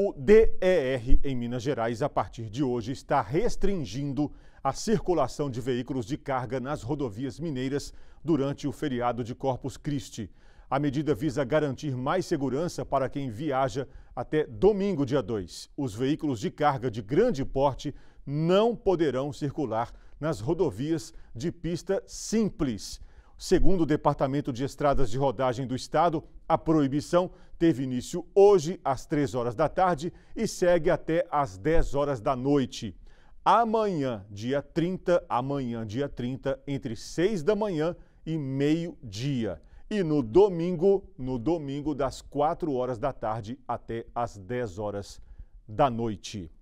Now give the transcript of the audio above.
O DER em Minas Gerais, a partir de hoje, está restringindo a circulação de veículos de carga nas rodovias mineiras durante o feriado de Corpus Christi. A medida visa garantir mais segurança para quem viaja até domingo, dia 2. Os veículos de carga de grande porte não poderão circular nas rodovias de pista simples. Segundo o Departamento de Estradas de Rodagem do Estado, a proibição teve início hoje às 3 horas da tarde e segue até às 10 horas da noite. Amanhã, dia 30, amanhã, dia 30, entre 6 da manhã e meio-dia. E no domingo, no domingo, das 4 horas da tarde até às 10 horas da noite.